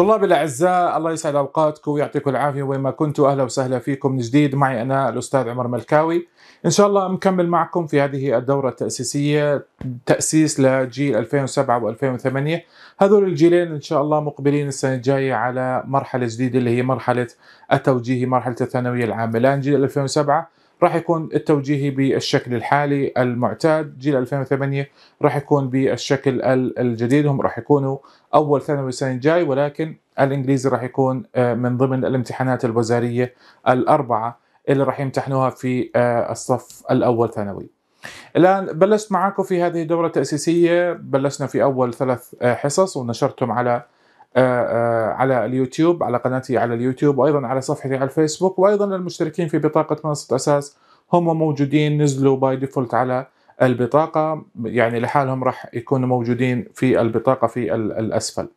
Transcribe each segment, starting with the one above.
طلاب الأعزاء الله يسعد أوقاتكم ويعطيكم العافية وين ما كنتوا أهلا وسهلا فيكم من جديد معي أنا الأستاذ عمر ملكاوي إن شاء الله مكمل معكم في هذه الدورة التأسيسية تأسيس لجيل 2007 و2008 هذول الجيلين إن شاء الله مقبلين السنة الجاية على مرحلة جديدة اللي هي مرحلة التوجيهي مرحلة الثانوية العامة الآن جيل 2007 راح يكون التوجيهي بالشكل الحالي المعتاد جيل 2008 راح يكون بالشكل الجديد هم راح يكونوا اول ثانوي السنه جاي ولكن الانجليزي راح يكون آه، من ضمن الامتحانات الوزاريه الاربعه اللي راح يمتحنوها في آه، الصف الاول ثانوي. الان بلشت معاكم في هذه الدوره التاسيسيه بلشنا في اول ثلاث آه، حصص ونشرتهم على آه، آه، على اليوتيوب على قناتي على اليوتيوب وايضا على صفحتي على الفيسبوك وايضا المشتركين في بطاقه منصه اساس هم موجودين نزلوا باي ديفولت على البطاقه يعني لحالهم راح يكونوا موجودين في البطاقه في الاسفل.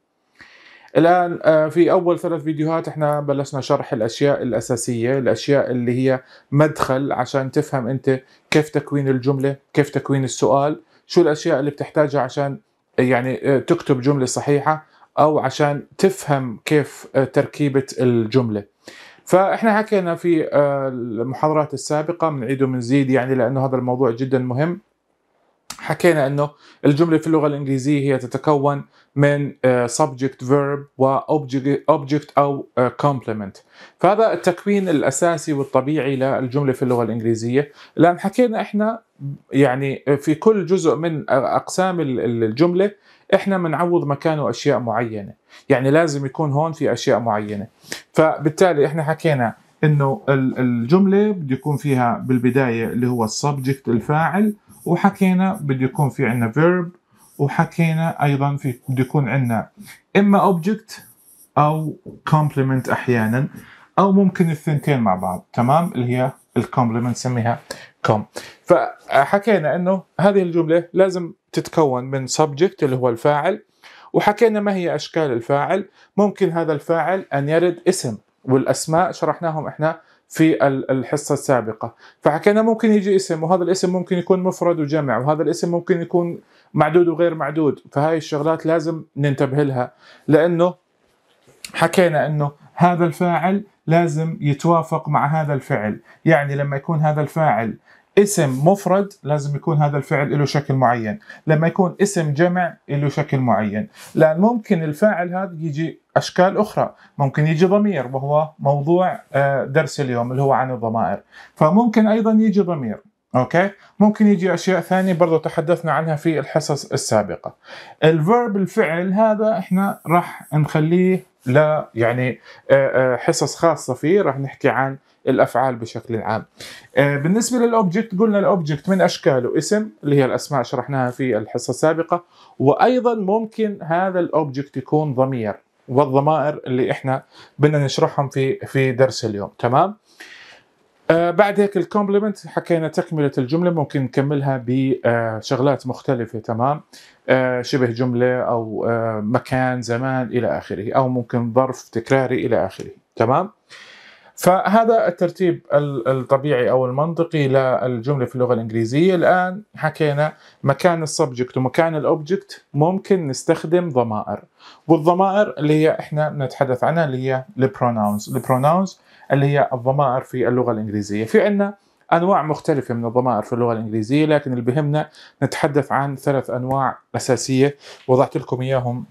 الان آه، في اول ثلاث فيديوهات احنا بلشنا شرح الاشياء الاساسيه، الاشياء اللي هي مدخل عشان تفهم انت كيف تكوين الجمله، كيف تكوين السؤال، شو الاشياء اللي بتحتاجها عشان يعني تكتب جمله صحيحه، او عشان تفهم كيف آه، تركيبه الجمله فاحنا حكينا في آه، المحاضرات السابقه بنعيد وبنزيد يعني لانه هذا الموضوع جدا مهم حكينا انه الجمله في اللغه الانجليزيه هي تتكون من آه، subject verb و object او complement فهذا التكوين الاساسي والطبيعي للجمله في اللغه الانجليزيه الان حكينا احنا يعني في كل جزء من اقسام الجمله احنا بنعوض مكانه اشياء معينه يعني لازم يكون هون في اشياء معينه فبالتالي احنا حكينا انه الجمله بده يكون فيها بالبدايه اللي هو السبجكت الفاعل وحكينا بده يكون في عندنا فيرب وحكينا ايضا في بده يكون عندنا اما اوبجكت او كومبلمنت احيانا او ممكن الثنتين مع بعض تمام اللي هي الكومبلمنت سميها كوم فحكينا انه هذه الجمله لازم تتكون من سبجكت اللي هو الفاعل وحكينا ما هي اشكال الفاعل ممكن هذا الفاعل ان يرد اسم والاسماء شرحناهم احنا في الحصة السابقة فحكينا ممكن يجي اسم وهذا الاسم ممكن يكون مفرد وجمع وهذا الاسم ممكن يكون معدود وغير معدود فهاي الشغلات لازم ننتبه لها لأنه حكينا أنه هذا الفاعل لازم يتوافق مع هذا الفعل يعني لما يكون هذا الفاعل اسم مفرد لازم يكون هذا الفعل له شكل معين لما يكون اسم جمع له شكل معين لأن ممكن الفاعل هذا يجي أشكال أخرى ممكن يجي ضمير وهو موضوع آه، درس اليوم اللي هو عن الضمائر فممكن أيضا يجي ضمير اوكي ممكن يجي اشياء ثانيه برضو تحدثنا عنها في الحصص السابقه الفيرب الفعل هذا احنا راح نخليه لا يعني آه، آه، حصص خاصه فيه رح نحكي عن الافعال بشكل عام آه، بالنسبه للاوبجكت قلنا الاوبجكت من اشكاله اسم اللي هي الاسماء شرحناها في الحصه السابقه وايضا ممكن هذا الاوبجكت يكون ضمير والضمائر اللي احنا بدنا نشرحهم في في درس اليوم تمام آه، بعد هيك الكومبلمنت حكينا تكملة الجملة ممكن نكملها بشغلات آه، مختلفة تمام آه، شبه جملة أو مكان زمان إلى آخره أو ممكن ظرف تكراري إلى آخره تمام فهذا الترتيب الطبيعي او المنطقي للجمله في اللغه الانجليزيه الان حكينا مكان السبجكت ومكان الاوبجكت ممكن نستخدم ضمائر والضمائر اللي هي احنا بنتحدث عنها اللي هي البروناونز البروناونز اللي هي الضمائر في اللغه الانجليزيه في عندنا انواع مختلفه من الضمائر في اللغه الانجليزيه لكن اللي بهمنا نتحدث عن ثلاث انواع اساسيه وضعت لكم اياهم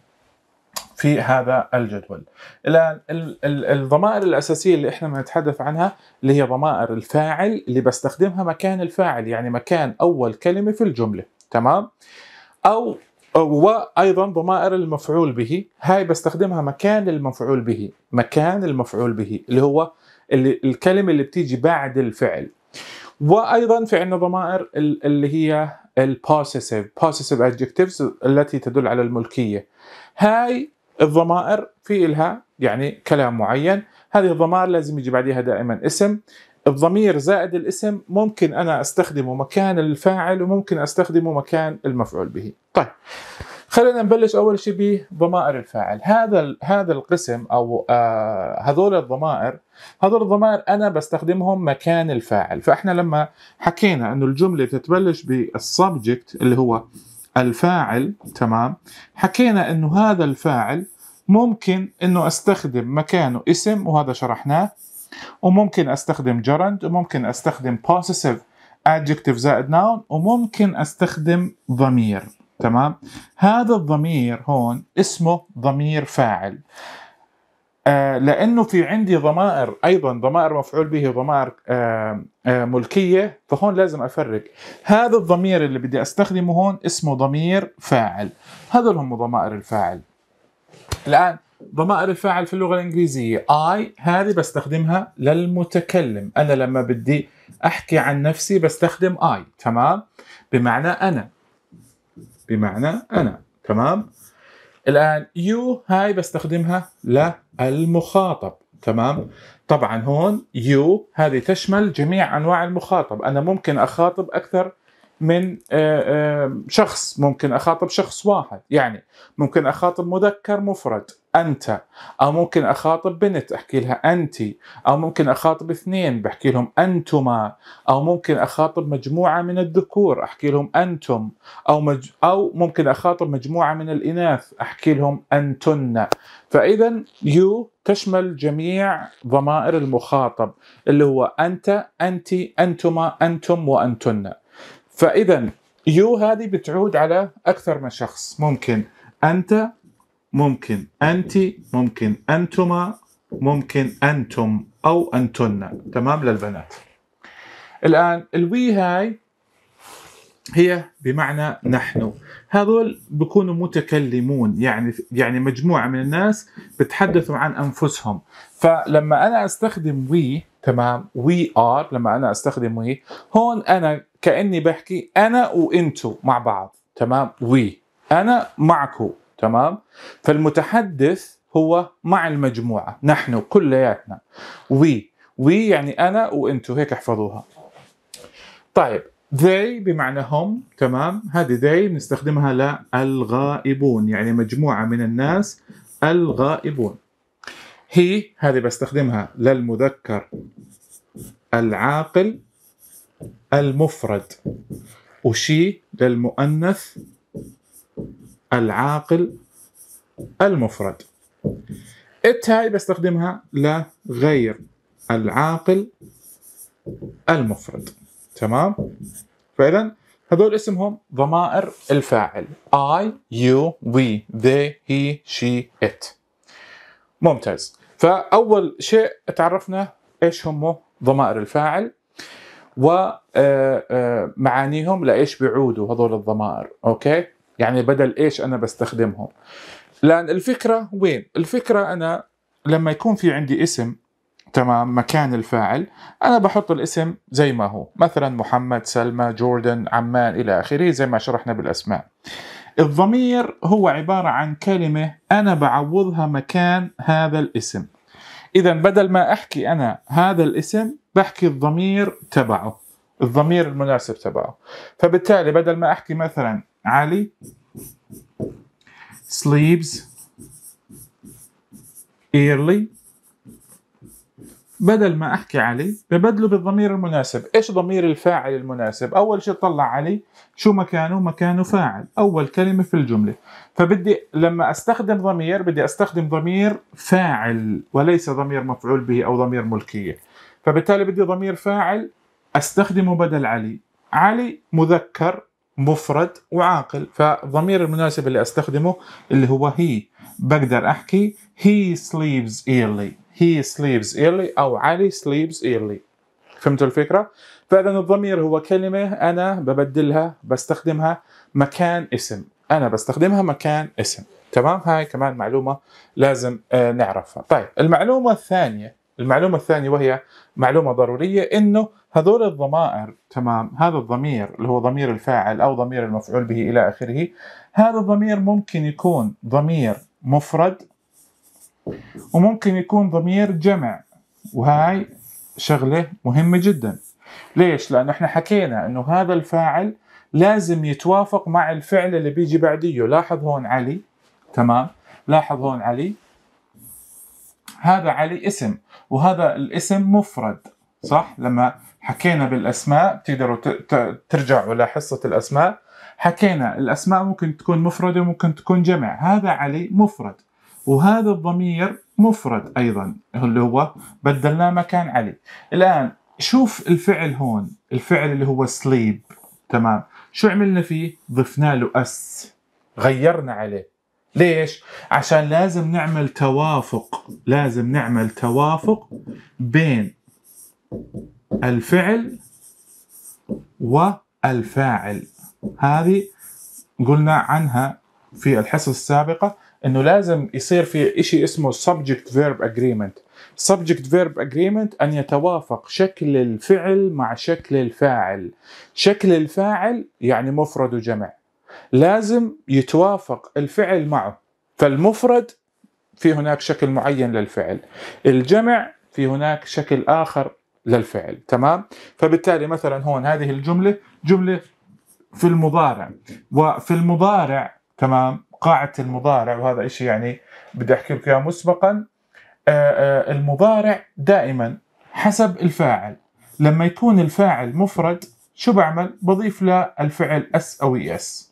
في هذا الجدول الان الضمائر الاساسيه اللي احنا بنتحدث عنها اللي هي ضمائر الفاعل اللي بستخدمها مكان الفاعل يعني مكان اول كلمه في الجمله تمام او وايضا ضمائر المفعول به هاي بستخدمها مكان المفعول به مكان المفعول به اللي هو اللي الكلمه اللي بتيجي بعد الفعل وايضا في عندنا ضمائر اللي هي البوسيسيف بوسيسيف ادجكتيفز التي تدل على الملكيه هاي الضمائر في لها يعني كلام معين هذه الضمائر لازم يجي بعدها دائما اسم الضمير زائد الاسم ممكن انا استخدمه مكان الفاعل وممكن استخدمه مكان المفعول به طيب خلينا نبلش اول شيء بضمائر الفاعل هذا هذا القسم او آه هذول الضمائر هذول الضمائر انا بستخدمهم مكان الفاعل فاحنا لما حكينا انه الجمله تتبلش بالسبجكت اللي هو الفاعل تمام حكينا انه هذا الفاعل ممكن انه استخدم مكانه اسم وهذا شرحناه وممكن استخدم جرند وممكن استخدم possessive adjective زائد noun وممكن استخدم ضمير تمام هذا الضمير هون اسمه ضمير فاعل آه لانه في عندي ضمائر ايضا ضمائر مفعول به وضمائر آه آه ملكيه فهون لازم افرق هذا الضمير اللي بدي استخدمه هون اسمه ضمير فاعل هذول هم ضمائر الفاعل الآن ضمائر الفاعل في اللغة الإنجليزية I هذه بستخدمها للمتكلم أنا لما بدي أحكي عن نفسي بستخدم I تمام بمعنى أنا بمعنى أنا تمام الآن يو هاي بستخدمها للمخاطب تمام طبعا هون يو هذه تشمل جميع أنواع المخاطب أنا ممكن أخاطب أكثر من آه، آه، شخص ممكن اخاطب شخص واحد يعني ممكن اخاطب مذكر مفرد انت او ممكن اخاطب بنت احكي لها انت او ممكن اخاطب اثنين بحكي لهم انتما او ممكن اخاطب مجموعه من الذكور احكي لهم انتم او مج... او ممكن اخاطب مجموعه من الاناث احكي لهم انتن فاذا يو تشمل جميع ضمائر المخاطب اللي هو انت انت انتما انتم وانتن فاذا يو هذه بتعود على اكثر من شخص ممكن انت ممكن انت ممكن انتما ممكن انتم او انتن تمام للبنات الان الوي هاي هي بمعنى نحن هذول بيكونوا متكلمون يعني يعني مجموعه من الناس بتحدثوا عن انفسهم فلما انا استخدم وي تمام وي ار لما انا استخدم وي هون انا كاني بحكي انا وانتو مع بعض تمام وي انا معكو تمام فالمتحدث هو مع المجموعه نحن كلياتنا وي وي يعني انا وانتو هيك احفظوها طيب they بمعنى هم تمام هذه they بنستخدمها للغائبون يعني مجموعه من الناس الغائبون هي هذه بستخدمها للمذكر العاقل المفرد وشي للمؤنث العاقل المفرد ات هاي بستخدمها لغير العاقل المفرد تمام فاذا هذول اسمهم ضمائر الفاعل I, you, we, they, he, she, it ممتاز فأول شيء تعرفنا إيش هم ضمائر الفاعل ومعانيهم آه، آه، لايش بيعودوا هذول الضمائر اوكي يعني بدل ايش انا بستخدمهم لان الفكره وين الفكره انا لما يكون في عندي اسم تمام مكان الفاعل انا بحط الاسم زي ما هو مثلا محمد سلمى جوردن عمان الى اخره زي ما شرحنا بالاسماء الضمير هو عباره عن كلمه انا بعوضها مكان هذا الاسم اذا بدل ما احكي انا هذا الاسم بحكي الضمير تبعه الضمير المناسب تبعه فبالتالي بدل ما احكي مثلا علي sleeps early بدل ما احكي علي ببدله بالضمير المناسب ايش ضمير الفاعل المناسب اول شيء طلع علي شو مكانه مكانه فاعل اول كلمه في الجمله فبدي لما استخدم ضمير بدي استخدم ضمير فاعل وليس ضمير مفعول به او ضمير ملكيه فبالتالي بدي ضمير فاعل استخدمه بدل علي علي مذكر مفرد وعاقل فالضمير المناسب اللي استخدمه اللي هو هي بقدر احكي هي sleeps early هي sleeps early او علي sleeps early فهمتوا الفكره فاذا الضمير هو كلمه انا ببدلها بستخدمها مكان اسم انا بستخدمها مكان اسم تمام هاي كمان معلومه لازم آه، نعرفها طيب المعلومه الثانيه المعلومة الثانية وهي معلومة ضرورية انه هذول الضمائر تمام هذا الضمير اللي هو ضمير الفاعل او ضمير المفعول به الى اخره هذا الضمير ممكن يكون ضمير مفرد وممكن يكون ضمير جمع وهاي شغلة مهمة جدا ليش؟ لأنه احنا حكينا انه هذا الفاعل لازم يتوافق مع الفعل اللي بيجي بعديه لاحظ هون علي تمام لاحظ هون علي هذا علي اسم وهذا الاسم مفرد صح لما حكينا بالاسماء بتقدروا ترجعوا لحصه الاسماء حكينا الاسماء ممكن تكون مفرده وممكن تكون جمع هذا علي مفرد وهذا الضمير مفرد ايضا اللي هو بدلناه مكان علي الان شوف الفعل هون الفعل اللي هو سليب تمام شو عملنا فيه ضفنا له اس غيرنا عليه ليش؟ عشان لازم نعمل توافق لازم نعمل توافق بين الفعل والفاعل هذه قلنا عنها في الحصة السابقة انه لازم يصير في شيء اسمه subject verb agreement subject verb agreement ان يتوافق شكل الفعل مع شكل الفاعل شكل الفاعل يعني مفرد وجمع لازم يتوافق الفعل معه فالمفرد في هناك شكل معين للفعل الجمع في هناك شكل آخر للفعل تمام فبالتالي مثلا هون هذه الجملة جملة في المضارع وفي المضارع تمام قاعدة المضارع وهذا إشي يعني بدي أحكي لك إياه مسبقا آه، آه، المضارع دائما حسب الفاعل لما يكون الفاعل مفرد شو بعمل بضيف له الفعل اس او اس e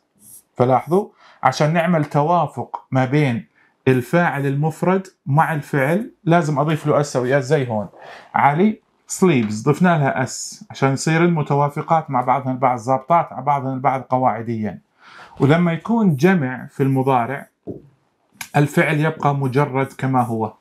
فلاحظوا عشان نعمل توافق ما بين الفاعل المفرد مع الفعل لازم اضيف له السويات زي هون علي سليبز ضفنا لها اس عشان يصير المتوافقات مع بعضها البعض ضابطات مع بعضها البعض قواعديا ولما يكون جمع في المضارع الفعل يبقى مجرد كما هو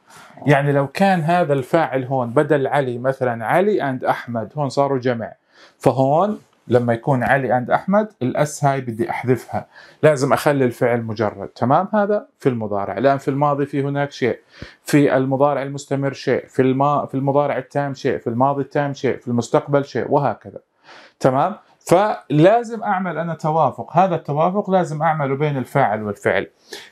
يعني لو كان هذا الفاعل هون بدل علي مثلا علي اند احمد هون صاروا جمع فهون لما يكون علي عند احمد الاس هاي بدي احذفها لازم اخلي الفعل مجرد تمام هذا في المضارع لان في الماضي في هناك شيء في المضارع المستمر شيء في الما في المضارع التام شيء في الماضي التام شيء في المستقبل شيء وهكذا تمام فلازم اعمل انا توافق هذا التوافق لازم اعمله بين الفاعل والفعل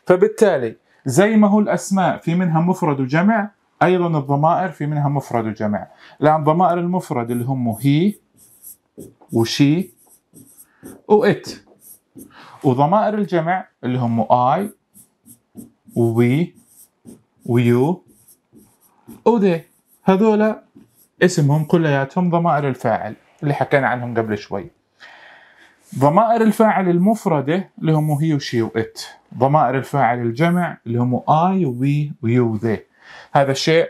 فبالتالي زي ما هو الاسماء في منها مفرد وجمع ايضا الضمائر في منها مفرد وجمع لان ضمائر المفرد اللي هم هي وشي وات وضمائر الجمع اللي هم اي وي ويو ودي هذول اسمهم كلياتهم ضمائر الفاعل اللي حكينا عنهم قبل شوي ضمائر الفاعل المفردة اللي هم هي وشي وات ضمائر الفاعل الجمع اللي هم اي وي ويو ذي هذا الشيء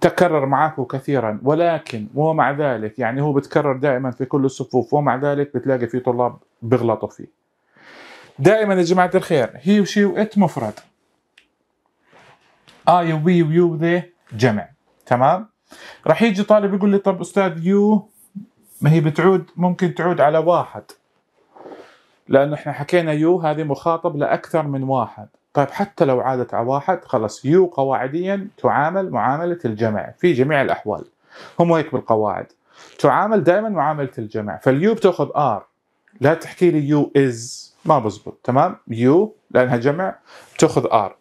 تكرر معك كثيرا ولكن ومع ذلك يعني هو بتكرر دائما في كل الصفوف ومع ذلك بتلاقي في طلاب بيغلطوا فيه دائما يا جماعة الخير هي وشي وإت مفرد آي آه، وي ويو ذي جمع تمام راح يجي طالب يقول لي طب أستاذ يو ما هي بتعود ممكن تعود على واحد لأنه إحنا حكينا يو هذه مخاطب لأكثر من واحد طيب حتى لو عادت على واحد خلاص يو قواعديا تعامل معاملة الجمع في جميع الأحوال هم هيك بالقواعد تعامل دائما معاملة الجمع فاليو بتاخذ ار لا تحكي لي يو از ما بزبط تمام يو لانها جمع بتاخذ ار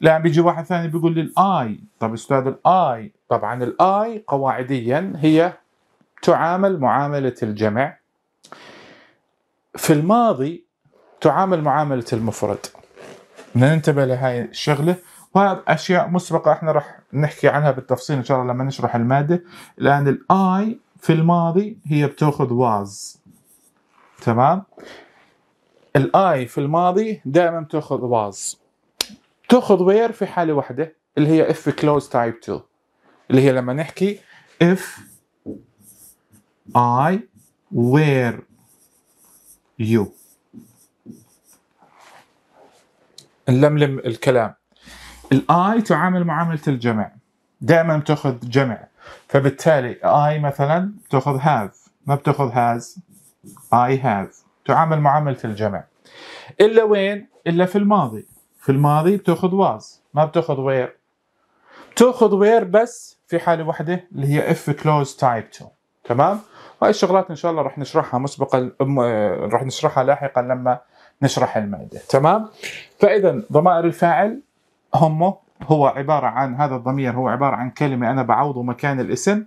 لأن بيجي واحد ثاني بيقول لي الاي طب استاذ الاي طبعا الاي قواعديا هي تعامل معاملة الجمع في الماضي تعامل معاملة المفرد بدنا ننتبه لهي الشغله وهذا اشياء مسبقه احنا راح نحكي عنها بالتفصيل ان شاء الله لما نشرح الماده لان الاي في الماضي هي بتاخذ واز تمام الاي في الماضي دائما بتاخذ واز تاخذ وير في حاله واحده اللي هي اف كلوز تايب 2 اللي هي لما نحكي if I were you نلملم الكلام الاي تعامل معامله الجمع دائما بتاخذ جمع فبالتالي اي مثلا تاخذ هاف ما بتاخذ هاز اي هاف تعامل معامله الجمع الا وين الا في الماضي في الماضي بتاخذ واز ما بتاخذ وير بتاخذ وير بس في حاله واحده اللي هي اف كلوز تايب 2 تمام هاي الشغلات ان شاء الله راح نشرحها مسبقا آه، راح نشرحها لاحقا لما نشرح المعده تمام فاذا ضمائر الفاعل همه هو عبارة عن هذا الضمير هو عبارة عن كلمة أنا بعوضه مكان الاسم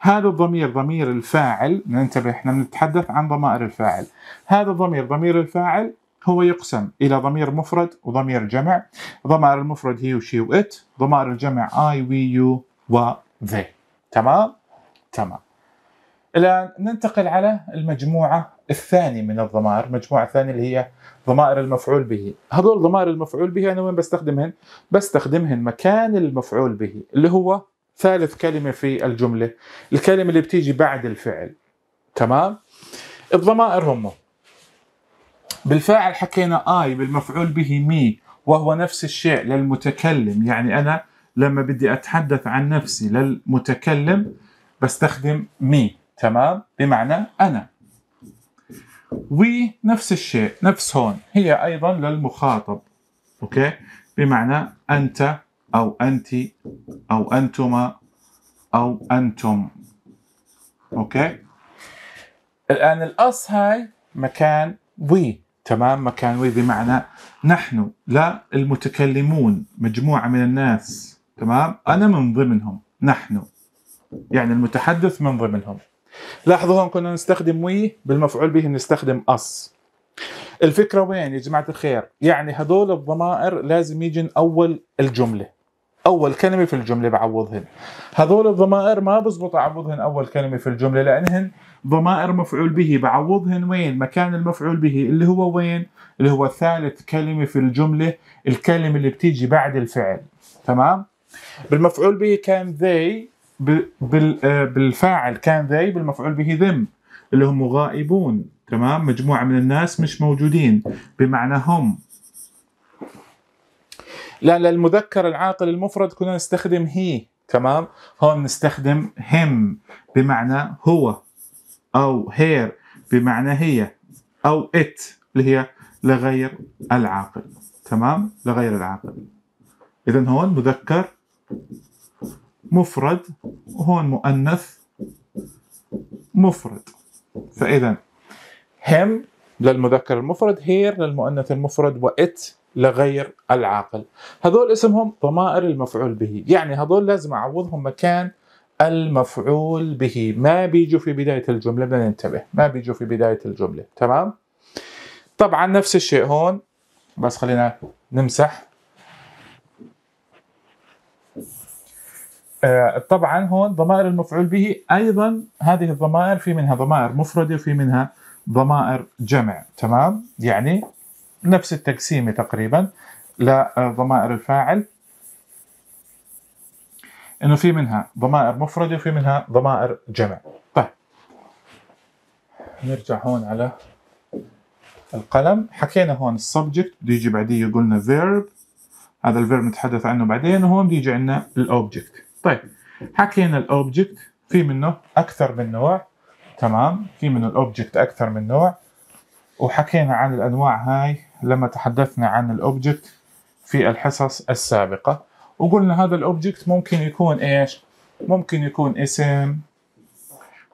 هذا الضمير ضمير الفاعل ننتبه احنا بنتحدث عن ضمائر الفاعل هذا الضمير ضمير الفاعل هو يقسم إلى ضمير مفرد وضمير جمع ضمائر المفرد هي وشي وإت ضمائر الجمع I, we, you و they تمام؟ تمام الان ننتقل على المجموعه الثانيه من الضمائر، المجموعه الثانيه اللي هي ضمائر المفعول به، هذول ضمائر المفعول به انا وين بستخدمهن؟ بستخدمهن مكان المفعول به اللي هو ثالث كلمه في الجمله، الكلمه اللي بتيجي بعد الفعل. تمام؟ الضمائر هم بالفاعل حكينا اي بالمفعول به مي وهو نفس الشيء للمتكلم، يعني انا لما بدي اتحدث عن نفسي للمتكلم بستخدم مي تمام بمعنى أنا وي نفس الشيء نفس هون هي أيضا للمخاطب أوكي بمعنى أنت أو أنت أو أنتما أو أنتم أوكي الآن الأص هاي مكان وي تمام مكان وي بمعنى نحن لا المتكلمون مجموعة من الناس تمام أنا من ضمنهم نحن يعني المتحدث من ضمنهم لاحظوا هون كنا نستخدم وي بالمفعول به نستخدم أص الفكرة وين يا جماعة الخير يعني هدول الضمائر لازم يجن أول الجملة اول كلمه في الجمله بعوضهن هذول الضمائر ما بزبط اعوضهن اول كلمه في الجمله لانهن ضمائر مفعول به بعوضهن وين مكان المفعول به اللي هو وين اللي هو ثالث كلمه في الجمله الكلمه اللي بتيجي بعد الفعل تمام بالمفعول به كان they آه، بالفاعل كان ذي بالمفعول به ذم اللي هم غائبون تمام مجموعة من الناس مش موجودين بمعنى هم لا للمذكر العاقل المفرد كنا نستخدم هي تمام هون نستخدم هم بمعنى هو أو هير بمعنى هي أو ات اللي هي لغير العاقل تمام لغير العاقل إذا هون مذكر مفرد وهون مؤنث مفرد فإذا هم للمذكر المفرد هير للمؤنث المفرد وإت لغير العاقل هذول اسمهم ضمائر المفعول به يعني هذول لازم أعوضهم مكان المفعول به ما بيجوا في بداية الجملة بدنا ننتبه ما بيجوا في بداية الجملة تمام طبعا نفس الشيء هون بس خلينا نمسح آه، طبعا هون ضمائر المفعول به ايضا هذه الضمائر في منها ضمائر مفرده وفي منها ضمائر جمع تمام يعني نفس التقسيمه تقريبا لضمائر آه، الفاعل انه في منها ضمائر مفرده وفي منها ضمائر جمع طيب نرجع هون على القلم حكينا هون السبجكت بده يجي بعديه قلنا فيرب هذا الفيرب نتحدث عنه بعدين وهون بده يجي عندنا الاوبجكت طيب حكينا الاوبجكت في منه اكثر من نوع تمام في منه الاوبجكت اكثر من نوع وحكينا عن الانواع هاي لما تحدثنا عن الاوبجكت في الحصص السابقه وقلنا هذا الاوبجكت ممكن يكون ايش ممكن يكون اسم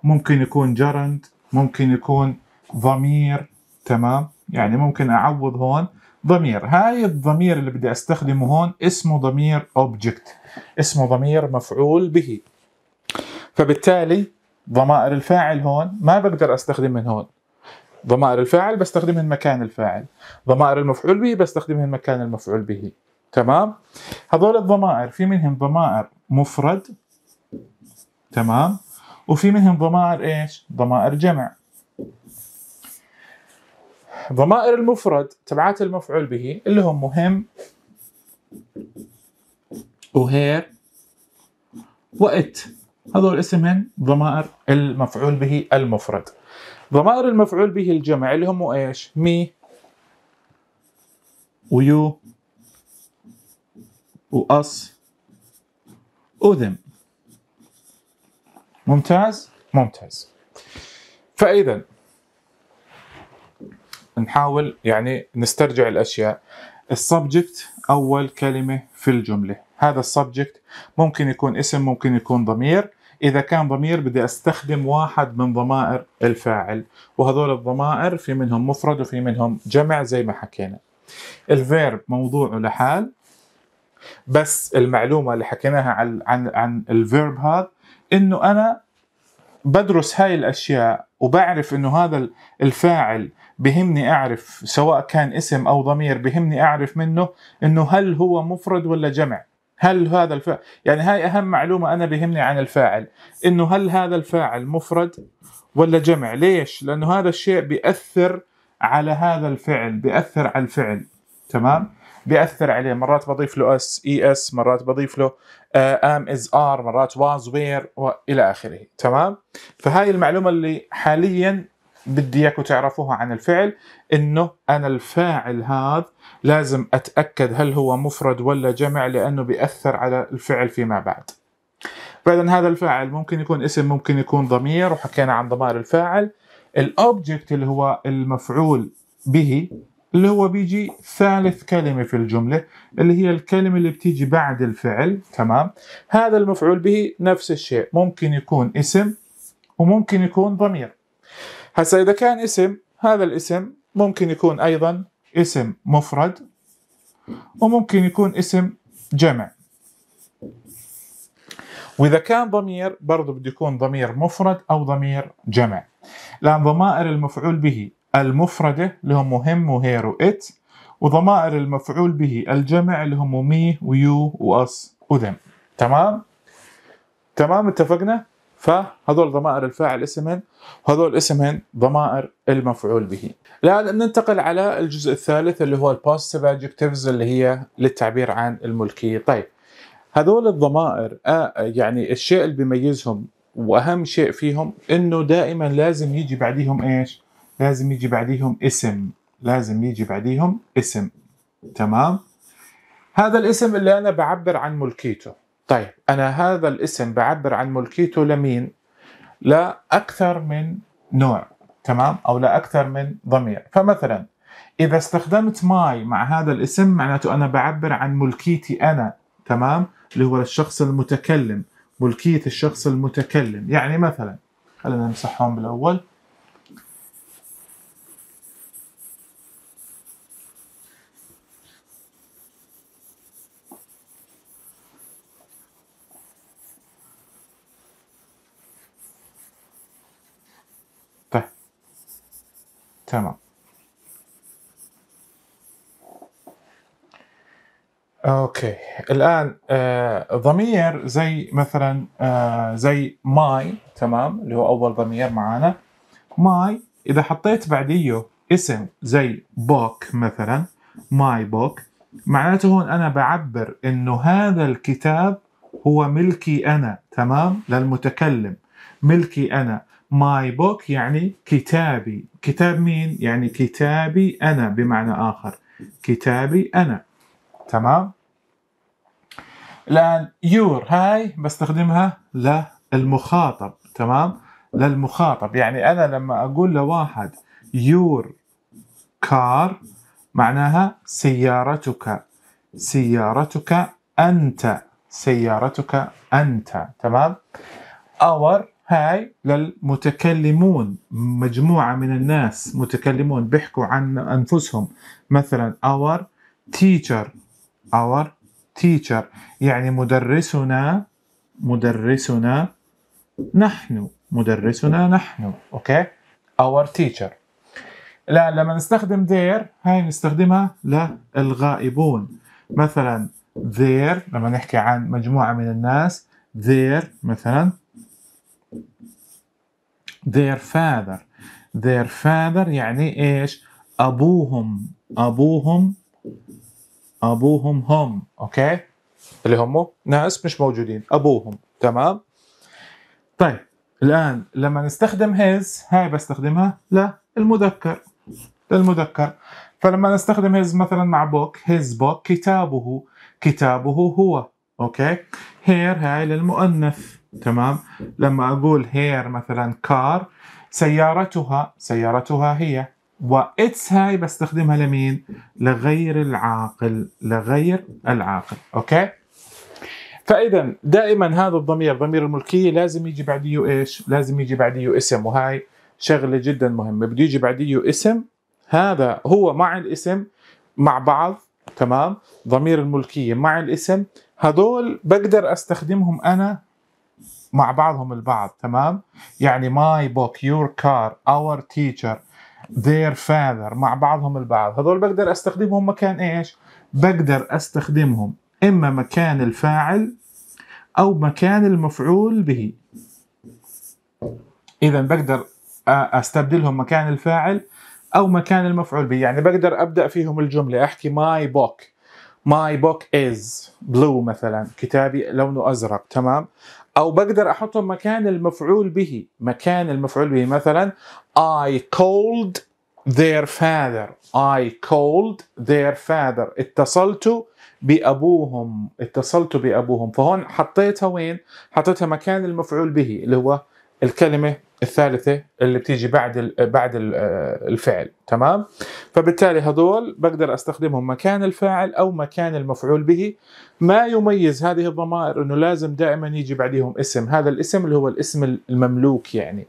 ممكن يكون جرند ممكن يكون ضمير تمام يعني ممكن اعوض هون ضمير هاي الضمير اللي بدي استخدمه هون اسمه ضمير اوبجكت اسمه ضمير مفعول به فبالتالي ضمائر الفاعل هون ما بقدر استخدم من هون ضمائر الفاعل من مكان الفاعل ضمائر المفعول به من مكان المفعول به تمام هذول الضمائر في منهم ضمائر مفرد تمام وفي منهم ضمائر ايش ضمائر جمع ضمائر المفرد تبعات المفعول به اللي هم مهم وهير وإت هذول اسمهم ضمائر المفعول به المفرد ضمائر المفعول به الجمع اللي هم ايش؟ مي ويو وأص وذم ممتاز ممتاز فإذا نحاول يعني نسترجع الاشياء السبجكت اول كلمه في الجمله هذا السبجكت ممكن يكون اسم ممكن يكون ضمير اذا كان ضمير بدي استخدم واحد من ضمائر الفاعل وهذول الضمائر في منهم مفرد وفي منهم جمع زي ما حكينا الفيرب موضوعه لحال بس المعلومه اللي حكيناها عن عن, عن الفيرب هذا انه انا بدرس هاي الاشياء وبعرف انه هذا الفاعل بهمني اعرف سواء كان اسم او ضمير بهمني اعرف منه انه هل هو مفرد ولا جمع هل هذا الفاعل يعني هاي اهم معلومه انا بهمني عن الفاعل انه هل هذا الفاعل مفرد ولا جمع ليش لانه هذا الشيء بياثر على هذا الفعل بياثر على الفعل تمام بياثر عليه مرات بضيف له اس اي اس مرات بضيف له آه، ام از ار مرات واز وير والى اخره تمام فهاي المعلومه اللي حاليا بدي اياكم تعرفوها عن الفعل انه انا الفاعل هذا لازم اتاكد هل هو مفرد ولا جمع لانه بياثر على الفعل فيما بعد بعدين هذا الفاعل ممكن يكون اسم ممكن يكون ضمير وحكينا عن ضمائر الفاعل الاوبجكت اللي هو المفعول به اللي هو بيجي ثالث كلمة في الجملة اللي هي الكلمة اللي بتيجي بعد الفعل تمام هذا المفعول به نفس الشيء ممكن يكون اسم وممكن يكون ضمير هسا إذا كان اسم هذا الاسم ممكن يكون أيضا اسم مفرد وممكن يكون اسم جمع وإذا كان ضمير برضه بده يكون ضمير مفرد أو ضمير جمع لأن ضمائر المفعول به المفردة اللي هم مهم وهير وإت وضمائر المفعول به الجمع اللي هم مي ويو وأص وذم تمام؟ تمام اتفقنا؟ فهذول ضمائر الفاعل اسمهن وهذول اسمهن ضمائر المفعول به الآن ننتقل على الجزء الثالث اللي هو البوزيتيف ادجكتيفز اللي هي للتعبير عن الملكية طيب هذول الضمائر آه يعني الشيء اللي بيميزهم واهم شيء فيهم انه دائما لازم يجي بعديهم ايش؟ لازم يجي بعديهم اسم لازم يجي بعديهم اسم تمام هذا الاسم اللي أنا بعبر عن ملكيته طيب أنا هذا الاسم بعبر عن ملكيته لمين لا أكثر من نوع تمام أو لا أكثر من ضمير فمثلا إذا استخدمت ماي مع هذا الاسم معناته أنا بعبر عن ملكيتي أنا تمام اللي هو الشخص المتكلم ملكية الشخص المتكلم يعني مثلا خلينا نمسحهم بالأول تمام اوكي الان آه ضمير زي مثلا آه زي ماي تمام اللي هو اول ضمير معانا ماي اذا حطيت بعديه اسم زي بوك مثلا ماي بوك معناته هون انا بعبر انه هذا الكتاب هو ملكي انا تمام للمتكلم ملكي انا ماي بوك يعني كتابي كتاب مين يعني كتابي انا بمعنى اخر كتابي انا تمام الان يور هاي بستخدمها للمخاطب تمام للمخاطب يعني انا لما اقول لواحد يور كار معناها سيارتك سيارتك انت سيارتك انت تمام اور هاي للمتكلمون مجموعة من الناس متكلمون بيحكوا عن أنفسهم مثلا our teacher our teacher يعني مدرسنا مدرسنا نحن مدرسنا نحن اوكي our teacher لا لما نستخدم their هاي نستخدمها للغائبون مثلا their لما نحكي عن مجموعة من الناس their مثلا their father their father يعني ايش ابوهم ابوهم ابوهم هم اوكي اللي هم ناس مش موجودين ابوهم تمام طيب الان لما نستخدم هيز هاي بستخدمها للمذكر للمذكر فلما نستخدم هيز مثلا مع بوك هيز بوك كتابه كتابه هو اوكي هير هاي للمؤنث تمام لما اقول هير مثلا كار سيارتها سيارتها هي واتس هاي بستخدمها لمين لغير العاقل لغير العاقل اوكي فاذا دائما هذا الضمير ضمير الملكيه لازم يجي بعديه ايش لازم يجي بعديه اسم وهاي شغله جدا مهمه بده يجي بعديه اسم هذا هو مع الاسم مع بعض تمام ضمير الملكيه مع الاسم هذول بقدر استخدمهم انا مع بعضهم البعض تمام يعني ماي بوك يور كار اور تيشر their father مع بعضهم البعض هذول بقدر استخدمهم مكان ايش بقدر استخدمهم اما مكان الفاعل او مكان المفعول به اذا بقدر استبدلهم مكان الفاعل او مكان المفعول به يعني بقدر ابدا فيهم الجمله احكي ماي بوك ماي بوك از بلو مثلا كتابي لونه ازرق تمام او بقدر احطه مكان المفعول به مكان المفعول به مثلا I called their father I called their father اتصلت بأبوهم اتصلت بأبوهم فهون حطيتها وين حطيتها مكان المفعول به اللي هو الكلمة الثالثه اللي بتيجي بعد بعد الفعل تمام فبالتالي هذول بقدر استخدمهم مكان الفاعل او مكان المفعول به ما يميز هذه الضمائر انه لازم دائما يجي بعديهم اسم هذا الاسم اللي هو الاسم المملوك يعني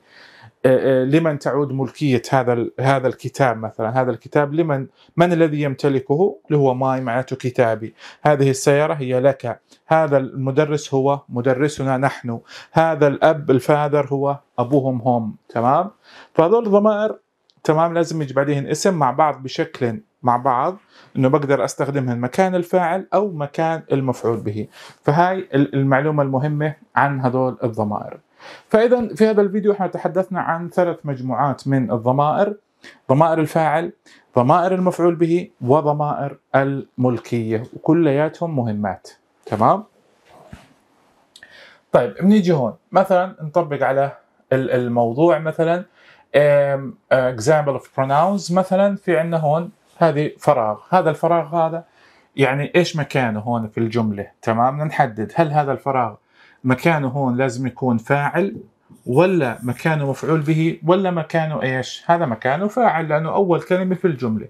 آه، آه، لمن تعود ملكيه هذا هذا الكتاب مثلا هذا الكتاب لمن من الذي يمتلكه اللي هو ماي معناته كتابي هذه السياره هي لك هذا المدرس هو مدرسنا نحن هذا الاب الفادر هو ابوهم هم تمام فهذول الضمائر تمام لازم يجب عليهم اسم مع بعض بشكل مع بعض انه بقدر استخدمهن مكان الفاعل او مكان المفعول به فهاي المعلومه المهمه عن هذول الضمائر فاذا في هذا الفيديو احنا تحدثنا عن ثلاث مجموعات من الضمائر ضمائر الفاعل ضمائر المفعول به وضمائر الملكيه وكلياتهم مهمات تمام طيب بنيجي هون مثلا نطبق على الموضوع مثلا example of pronouns مثلا في عندنا هون هذه فراغ هذا الفراغ هذا يعني ايش مكانه هون في الجمله تمام نحدد هل هذا الفراغ مكانه هون لازم يكون فاعل ولا مكانه مفعول به ولا مكانه ايش هذا مكانه فاعل لانه اول كلمه في الجمله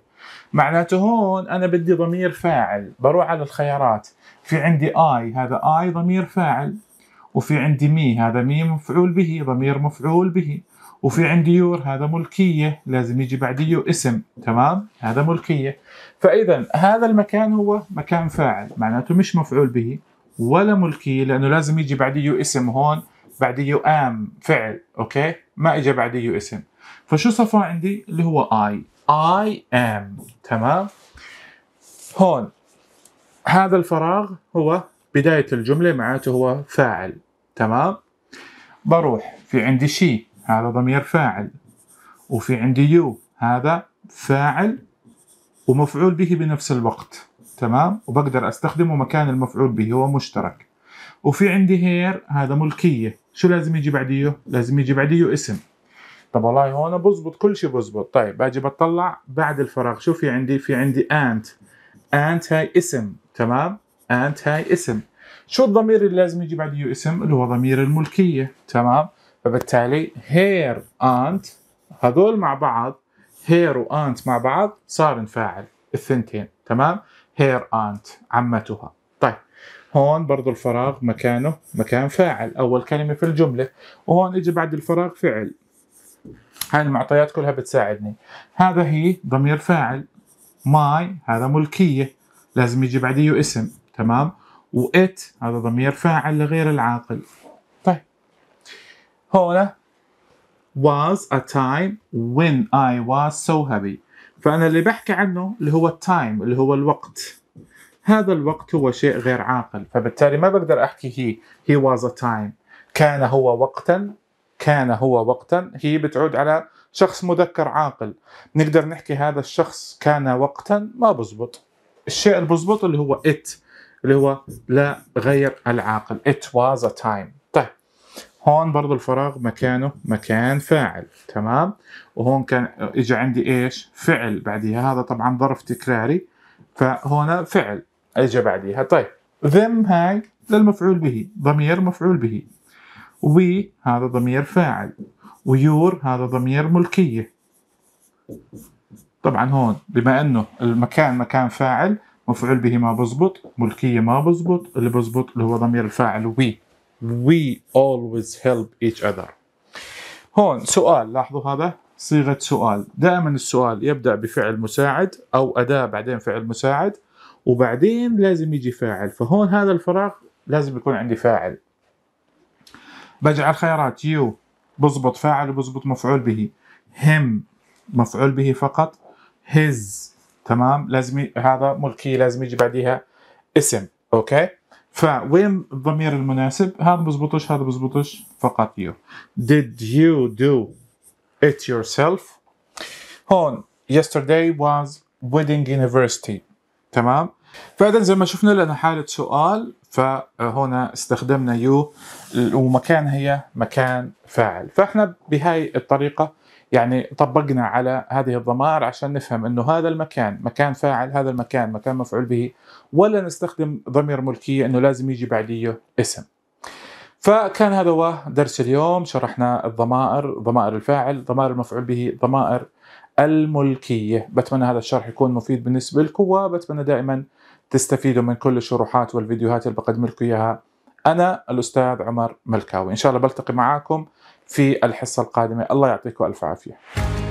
معناته هون انا بدي ضمير فاعل بروح على الخيارات في عندي اي هذا اي ضمير فاعل وفي عندي مي هذا مي مفعول به ضمير مفعول به وفي عندي يور هذا ملكية لازم يجي بعديه اسم تمام هذا ملكية فإذا هذا المكان هو مكان فاعل معناته مش مفعول به ولا ملكيه لانه لازم يجي بعديه اسم هون بعديه ام فعل اوكي ما اجى بعديه اسم فشو صفى عندي اللي هو اي اي ام تمام هون هذا الفراغ هو بدايه الجمله معناته هو فاعل تمام بروح في عندي شي هذا ضمير فاعل وفي عندي يو هذا فاعل ومفعول به بنفس الوقت تمام وبقدر استخدمه مكان المفعول به هو مشترك وفي عندي هير هذا ملكيه شو لازم يجي بعديه لازم يجي بعديه اسم طب والله هون بزبط كل شيء بزبط طيب باجي بطلع بعد الفراغ شو في عندي في عندي انت انت هاي اسم تمام انت هاي اسم شو الضمير اللي لازم يجي بعديه اسم اللي هو ضمير الملكيه تمام فبالتالي هير انت هذول مع بعض هير وانت مع بعض صار فاعل الثنتين تمام هير انت عمتها طيب هون برضو الفراغ مكانه مكان فاعل اول كلمه في الجمله وهون اجى بعد الفراغ فعل هاي المعطيات كلها بتساعدني هذا هي ضمير فاعل ماي هذا ملكيه لازم يجي بعديه اسم تمام وات هذا ضمير فاعل لغير العاقل طيب هون was a time when I was so happy فانا اللي بحكي عنه اللي هو التايم اللي هو الوقت هذا الوقت هو شيء غير عاقل فبالتالي ما بقدر احكي هي هي a تايم كان هو وقتا كان هو وقتا هي بتعود على شخص مذكر عاقل نقدر نحكي هذا الشخص كان وقتا ما بزبط الشيء اللي اللي هو ات اللي هو لا غير العاقل it was a time هون برضو الفراغ مكانه مكان فاعل تمام وهون كان اجى عندي ايش فعل بعديها هذا طبعا ظرف تكراري فهنا فعل اجى بعديها طيب ذم هاي للمفعول به ضمير مفعول به وي هذا ضمير فاعل ويور هذا ضمير ملكيه طبعا هون بما انه المكان مكان فاعل مفعول به ما بزبط ملكيه ما بزبط اللي بزبط اللي هو ضمير الفاعل وي we always help each other هون سؤال لاحظوا هذا صيغة سؤال دائما السؤال يبدأ بفعل مساعد أو أداة بعدين فعل مساعد وبعدين لازم يجي فاعل فهون هذا الفراغ لازم يكون عندي فاعل بجعل الخيارات يو بزبط فاعل وبزبط مفعول به هم مفعول به فقط his تمام لازم هذا ملكي لازم يجي بعديها اسم اوكي فوين الضمير المناسب هذا بزبطش هذا بزبطش فقط يو did you do it yourself هون yesterday was wedding university تمام فاذا زي ما شفنا لنا حاله سؤال فهنا استخدمنا يو ومكان هي مكان فاعل فاحنا بهاي الطريقه يعني طبقنا على هذه الضمائر عشان نفهم انه هذا المكان مكان فاعل هذا المكان مكان مفعول به ولا نستخدم ضمير ملكيه انه لازم يجي بعديه اسم فكان هذا هو درس اليوم شرحنا الضمائر ضمائر الفاعل ضمائر المفعول به ضمائر الملكية بتمنى هذا الشرح يكون مفيد بالنسبة لكم وبتمنى دائما تستفيدوا من كل الشروحات والفيديوهات اللي بقدم لكم إياها أنا الأستاذ عمر ملكاوي إن شاء الله بلتقي معاكم في الحصة القادمة الله يعطيكم ألف عافية